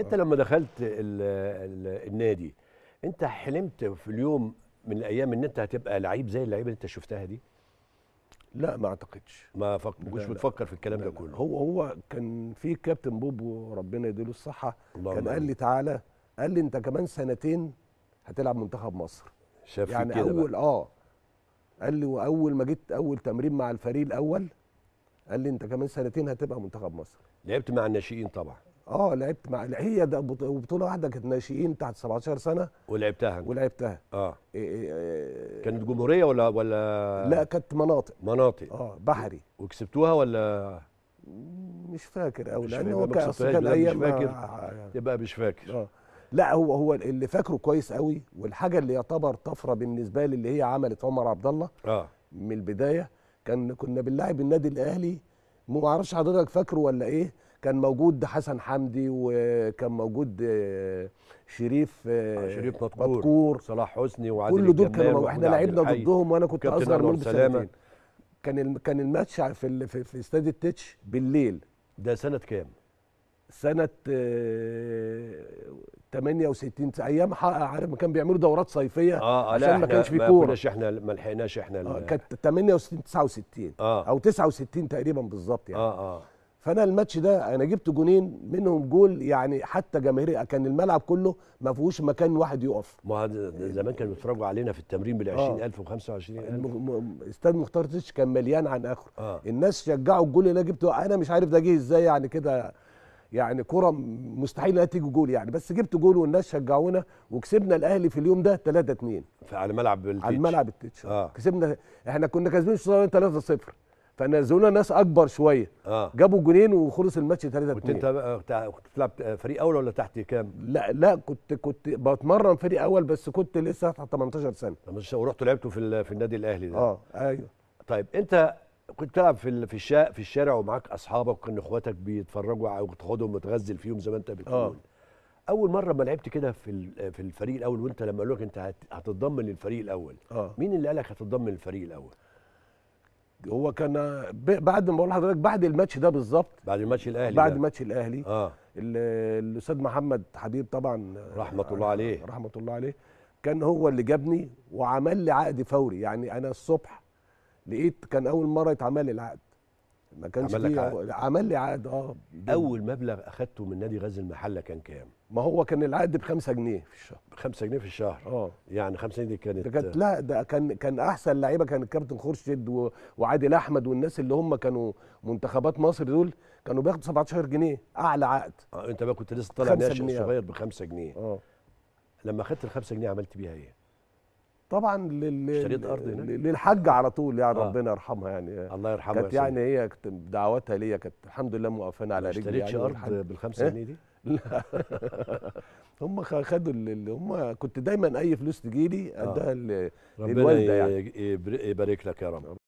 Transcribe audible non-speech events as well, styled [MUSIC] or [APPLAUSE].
انت آه. لما دخلت الـ الـ النادي انت حلمت في اليوم من الايام ان انت هتبقى لعيب زي اللعيبه اللي انت شفتها دي لا ما اعتقدش ما فك... مش بتفكر في الكلام ده كله هو هو كان في كابتن بوبو ربنا يديله الصحه الله كان قال لي تعالى قال لي انت كمان سنتين هتلعب منتخب مصر شاف يعني كده اول بقى. اه قال لي واول ما جيت اول تمرين مع الفريق الاول قال لي انت كمان سنتين هتبقى منتخب مصر لعبت مع الناشئين طبعا اه لعبت مع هي ده بطوله واحده كانت ناشئين تحت 17 سنه ولعبتها ولعبتها اه إيه،, إيه إيه كانت جمهوريه ولا ولا لا كانت مناطق مناطق اه بحري وكسبتوها ولا مش فاكر قوي لان هو كان ايام مش فاكر يعني. يبقى مش فاكر آه. لا هو هو اللي فاكره كويس قوي والحاجه اللي يعتبر طفره بالنسبه لي اللي هي عملت عمر عبد الله اه من البدايه كان كنا بنلاعب النادي الاهلي ما اعرفش حضرتك فاكره ولا ايه كان موجود حسن حمدي وكان موجود آه، شريف آه، آه، شريف مدكور صلاح حسني وعادل كل دول كانوا احنا لعبنا ضدهم وانا كنت اصغر منهم بسنتين كان كان الماتش في في استاد التتش بالليل ده سنه كام؟ سنه 68 ايام عارف ما كان بيعملوا دورات صيفيه آه عشان ما كانش في كوره ما كناش احنا ما لحقناش احنا آه كانت 68 69 آه او 69 تقريبا بالظبط يعني اه اه فانا الماتش ده انا جبت جونين منهم جول يعني حتى جماهير كان الملعب كله ما فيهوش مكان واحد يقف ما زمان كانوا بيتفرجوا علينا في التمرين بال 20000 و 25000 استاد مختار تيتش كان مليان عن اخره آه. الناس شجعوا الجول اللي انا جبته انا مش عارف ده جه ازاي يعني كده يعني كره مستحيل انها تيجي جول يعني بس جبت جول والناس شجعونا وكسبنا الاهلي في اليوم ده 3 2 على ملعب التيتش على ملعب التيتش آه. كسبنا احنا كنا كاسبين 3 0 فنزلونا ناس اكبر شويه آه. جابوا جونين وخلص الماتش 3 2 كنت انت كنت بتلعب فريق اول ولا تحت كام؟ لا لا كنت كنت بتمرن فريق اول بس كنت لسه تحت 18 سنه 18 ورحت لعبتوا في في النادي الاهلي ده اه ايوه طيب انت كنت تلعب في في الشارع في الشارع ومعاك اصحابك وكان اخواتك بيتفرجوا او تاخدهم وتغزل فيهم زي ما انت بتقول آه. اول مره ما لعبت كده في في الفريق الاول وانت لما قالوا لك انت هتتضمن للفريق الاول آه. مين اللي قالك هتتضمن للفريق الاول؟ هو كان بعد ما بقول لحضرتك بعد الماتش ده بالظبط بعد الماتش الاهلي بعد الماتش الاهلي اه الاستاذ محمد حبيب طبعا رحمه الله عليه رحمه الله عليه كان هو اللي جابني وعمل لي عقد فوري يعني انا الصبح لقيت كان اول مره يتعمل لي العقد ما كانش عمل لك عقد عمل لي عقد اه اول مبلغ اخدته من نادي غزل المحله كان كام؟ ما هو كان العقد ب 5 جنيه في الشهر 5 جنيه في الشهر اه يعني 5 جنيه دي كانت كانت لا ده كان كان احسن لعيبه كان الكابتن خورشيد و... وعادل احمد والناس اللي هم كانوا منتخبات مصر دول كانوا بياخدوا 17 جنيه اعلى عقد اه انت بقى كنت لسه طالع ناشئ صغير ب 5 جنيه اه لما اخدت ال 5 جنيه عملت بيها ايه؟ طبعا لل... ارض هناك للحج على طول يعني آه. ربنا يرحمها يعني الله يرحمها كانت يعني هي دعواتها ليا كانت الحمد لله موقفانا على رجلي اشتريتش يعني ارض بالخمسة إيه؟ جنيه دي؟ [LAUGHS] لا هم خدوا اللي هم كنت دايما اي فلوس تجيلي اداها آه. للوالده يعني ربنا يبارك لك يا رب